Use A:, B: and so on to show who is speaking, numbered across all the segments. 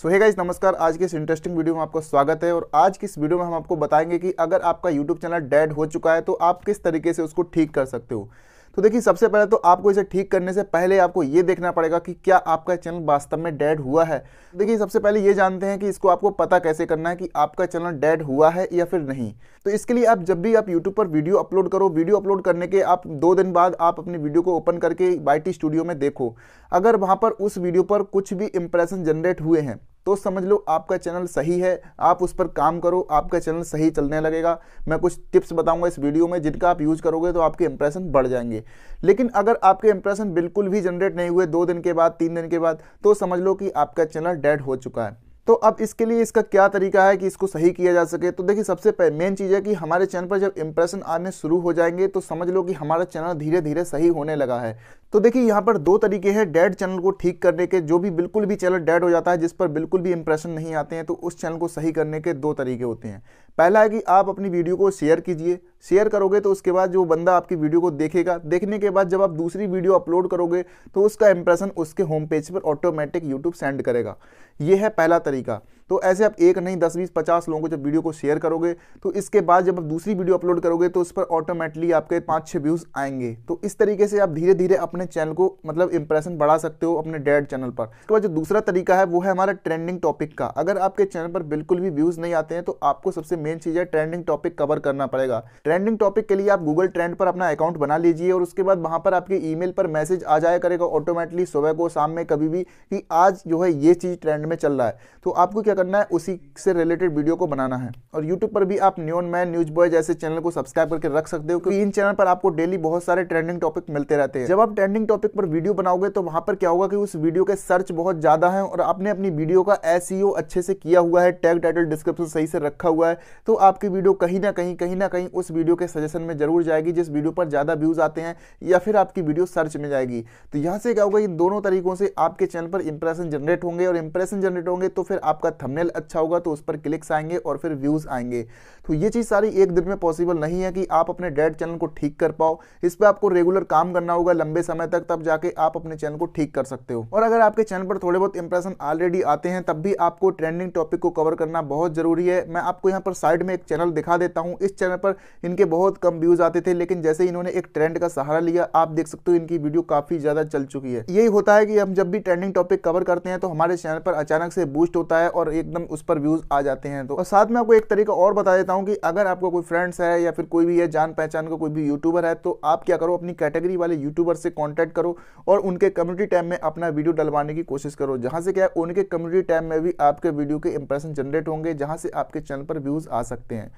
A: सो hey guys नमस्कार आज के इस इंटरेस्टिंग वीडियो में आपका स्वागत है और आज की इस वीडियो में हम आपको बताएंगे कि अगर आपका यूट्यूब चैनल डेड हो चुका है तो आप किस तरीके से उसको ठीक कर सकते हो तो देखिए सबसे पहले तो आपको इसे ठीक करने से पहले आपको ये देखना पड़ेगा कि क्या आपका चैनल वास्तव में डेड हुआ है देखिए सबसे पहले ये जानते हैं कि इसको आपको पता कैसे करना है कि आपका चैनल डेड हुआ है या फिर नहीं तो इसके लिए आप जब भी आप यूट्यूब पर वीडियो अपलोड करो वीडियो अपलोड करने के आप दो दिन बाद आप अपनी वीडियो को ओपन करके बाई स्टूडियो में देखो अगर वहाँ पर उस वीडियो पर कुछ भी इंप्रेशन जनरेट हुए हैं तो समझ लो आपका चैनल सही है आप उस पर काम करो आपका चैनल सही चलने लगेगा मैं कुछ टिप्स बताऊंगा इस वीडियो में जिनका आप यूज़ करोगे तो आपके इंप्रेशन बढ़ जाएंगे लेकिन अगर आपके इंप्रेशन बिल्कुल भी जनरेट नहीं हुए दो दिन के बाद तीन दिन के बाद तो समझ लो कि आपका चैनल डेड हो चुका है तो अब इसके लिए इसका क्या तरीका है कि इसको सही किया जा सके तो देखिए सबसे मेन चीज़ है कि हमारे चैनल पर जब इंप्रेशन आने शुरू हो जाएंगे तो समझ लो कि हमारा चैनल धीरे धीरे सही होने लगा है तो देखिए यहाँ पर दो तरीके हैं डेड चैनल को ठीक करने के जो भी बिल्कुल भी चैनल डेड हो जाता है जिस पर बिल्कुल भी इंप्रेशन नहीं आते हैं तो उस चैनल को सही करने के दो तरीके होते हैं पहला है कि आप अपनी वीडियो को शेयर कीजिए शेयर करोगे तो उसके बाद जो बंदा आपकी वीडियो को देखेगा देखने के बाद जब आप दूसरी वीडियो अपलोड करोगे तो उसका इंप्रेशन उसके होम पेज पर ऑटोमेटिक यूट्यूब सेंड करेगा ये है पहला तरीका तो ऐसे आप एक नहीं दस बीस पचास लोगों को जब वीडियो को शेयर करोगे तो इसके बाद जब आप दूसरी वीडियो अपलोड करोगे तो उस पर ऑटोमेटिकली आपके पाँच छः व्यूज़ आएंगे तो इस तरीके से आप धीरे धीरे अपने चैनल को मतलब इंप्रेशन बढ़ा सकते हो अपने डेड चैनल पर उसके बाद जो दूसरा तरीका है वो है हमारा ट्रेंडिंग टॉपिक का अगर आपके चैनल पर बिल्कुल भी व्यूज़ नहीं आते हैं तो आपको सबसे मेन चीज़ है ट्रेंडिंग टॉपिक कवर करना पड़ेगा ट्रेंडिंग टॉपिक के लिए आप गूगल ट्रेंड पर अपना अकाउंट बना लीजिए और उसके बाद वहाँ पर आपके ईमेल पर मैसेज आ जाया करेगा ऑटोमेटिकली सुबह को शाम में कभी भी कि आज जो है ये चीज़ ट्रेंड में चल रहा है तो आपको क्या करना है उसी से रिलेटेड वीडियो को बनाना है और यूट्यूब पर भी आप न्यून मैन न्यूज बॉय जैसे चैनल को सब्सक्राइब करके रख सकते हो क्योंकि इन चैनल पर आपको डेली बहुत सारे ट्रेंडिंग टॉपिक मिलते रहते हैं जब आप ट्रेंडिंग टॉपिक पर वीडियो बनाओगे तो वहां पर क्या होगा कि उस वीडियो के सर्च बहुत ज्यादा है और आपने अपनी वीडियो का एस e अच्छे से किया हुआ है टैग टाइटल डिस्क्रिप्शन सही से रखा हुआ है तो आपकी वीडियो कहीं ना कहीं कहीं ना कहीं उस वीडियो के सजेशन में जरूर जाएगी जिस वीडियो पर ज्यादा व्यूज आते हैं या फिर आपकी वीडियो सर्च में जाएगी तो यहां से क्या होगा इन दोनों तरीकों से आपके चैनल पर इंप्रेशन जनरेट होंगे और इंप्रेशन जनरेट होंगे तो फिर आपका थंबनेल अच्छा होगा तो उस पर क्लिक्स आएंगे और फिर व्यूज़ आएंगे तो ये चीज़ सारी एक दिन में पॉसिबल नहीं है कि आप अपने डेड चैनल को ठीक कर पाओ इस पर आपको रेगुलर काम करना होगा लंबे समय तक तब जाके आप अपने चैनल को ठीक कर सकते हो और अगर आपके चैनल पर थोड़े बहुत इंप्रेशन ऑलरेडी आते हैं तब भी आपको ट्रेंडिंग टॉपिक को कवर करना बहुत ज़रूरी है मैं आपको यहाँ पर साइड में एक चैनल दिखा देता हूँ इस चैनल पर इनके बहुत कम व्यूज़ आते थे लेकिन जैसे इन्होंने एक ट्रेंड का सहारा लिया आप देख सकते हो इनकी वीडियो काफ़ी ज़्यादा चल चुकी है यही होता है कि हम जब भी ट्रेंडिंग टॉपिक कवर करते हैं तो हमारे चैनल पर अचानक से बूस्ट होता है और एकदम उस पर व्यूज़ आ जाते हैं तो और साथ में आपको एक तरीका और बता देता हूँ कि अगर आपको कोई फ्रेंड्स है या फिर कोई भी है जान पहचान का कोई भी यूट्यूबर है तो आप क्या करो अपनी कैटेगरी वाले यूट्यूबर से कॉन्टैक्ट करो और उनके कम्युनिटी टैब में अपना वीडियो डलवाने की कोशिश करो जहाँ से क्या है उनके कम्युनिटी टैब में भी आपके वीडियो के इंप्रेशन जनरेट होंगे जहाँ से आपके चैनल पर व्यूज़ आ सकते हैं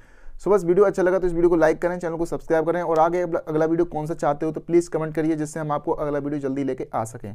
A: सो बस वीडियो अच्छा लगा तो इस वीडियो को लाइक करें चैनल को सब्सक्राइब करें और आगे अगला वीडियो कौन सा चाहते हो तो प्लीज़ कमेंट करिए जिससे हम आपको अगला वीडियो जल्दी लेके आ सकें